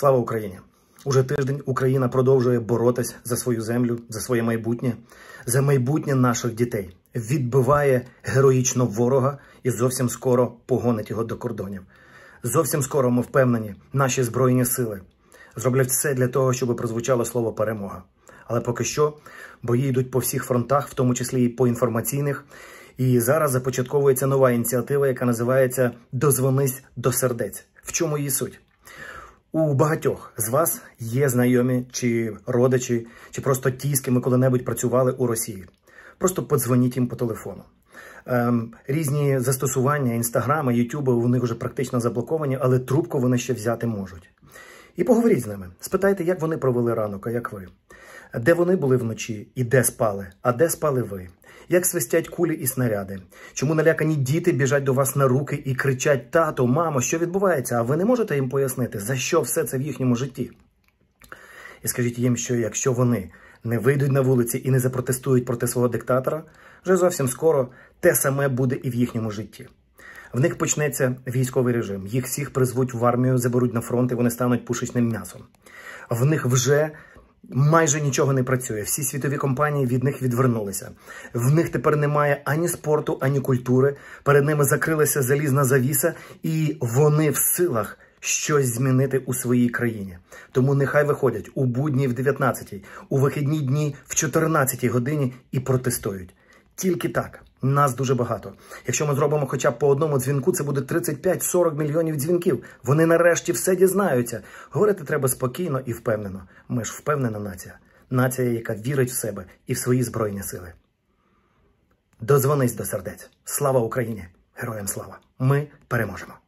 Слава Україні! Уже тиждень Україна продовжує боротись за свою землю, за своє майбутнє, за майбутнє наших дітей, відбиває героїчно ворога і зовсім скоро погонить його до кордонів. Зовсім скоро ми впевнені, наші збройні сили зроблять все для того, щоб прозвучало слово перемога. Але поки що бої йдуть по всіх фронтах, в тому числі і по інформаційних. І зараз започатковується нова ініціатива, яка називається Дозвонись до сердець. В чому її суть? У багатьох з вас є знайомі чи родичі, чи просто ті, з ким ми коли-небудь працювали у Росії. Просто подзвоніть їм по телефону. Ем, Різні застосування, інстаграми, ютюби у них вже практично заблоковані, але трубку вони ще взяти можуть. І поговоріть з ними, спитайте, як вони провели ранок, а як ви. Де вони були вночі і де спали? А де спали ви? Як свистять кулі і снаряди? Чому налякані діти біжать до вас на руки і кричать: Тато, мамо, що відбувається? А ви не можете їм пояснити, за що все це в їхньому житті? І скажіть їм, що якщо вони не вийдуть на вулиці і не запротестують проти свого диктатора, вже зовсім скоро те саме буде і в їхньому житті. В них почнеться військовий режим. Їх всіх призвуть в армію, заберуть на фронт і вони стануть пушечним м'ясом. В них вже майже нічого не працює. Всі світові компанії від них відвернулися. В них тепер немає ані спорту, ані культури. Перед ними закрилася залізна завіса, і вони в силах. Щось змінити у своїй країні, тому нехай виходять у будні в 19-й, у вихідні дні в 14-й годині і протестують. Тільки так. Нас дуже багато. Якщо ми зробимо хоча б по одному дзвінку, це буде 35-40 мільйонів дзвінків. Вони нарешті все дізнаються. Говорити треба спокійно і впевнено. Ми ж впевнена нація. Нація, яка вірить в себе і в свої збройні сили. Дозвонись до сердець. Слава Україні! Героям слава! Ми переможемо!